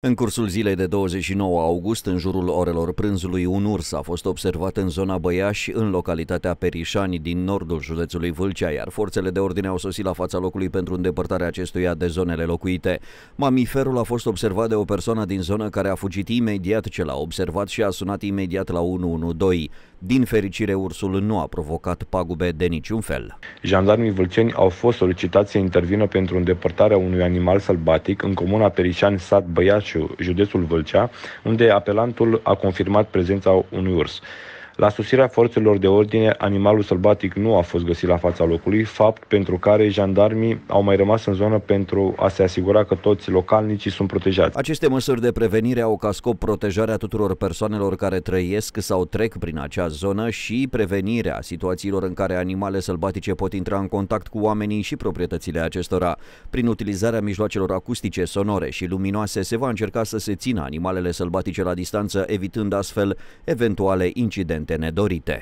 În cursul zilei de 29 august, în jurul orelor prânzului, un urs a fost observat în zona Băiași, în localitatea Perișani, din nordul județului Vâlcea, iar forțele de ordine au sosit la fața locului pentru îndepărtarea acestuia de zonele locuite. Mamiferul a fost observat de o persoană din zonă care a fugit imediat ce l-a observat și a sunat imediat la 112. Din fericire, ursul nu a provocat pagube de niciun fel. Jandarmii vâlceni au fost solicitați să intervină pentru îndepărtarea unui animal sălbatic în comuna Perișani, sat Băiașu, județul Vâlcea, unde apelantul a confirmat prezența unui urs. La susirea forțelor de ordine, animalul sălbatic nu a fost găsit la fața locului, fapt pentru care jandarmii au mai rămas în zonă pentru a se asigura că toți localnicii sunt protejați. Aceste măsuri de prevenire au ca scop protejarea tuturor persoanelor care trăiesc sau trec prin acea zonă și prevenirea situațiilor în care animale sălbatice pot intra în contact cu oamenii și proprietățile acestora. Prin utilizarea mijloacelor acustice, sonore și luminoase se va încerca să se țină animalele sălbatice la distanță, evitând astfel eventuale incidente evenimente nedorite.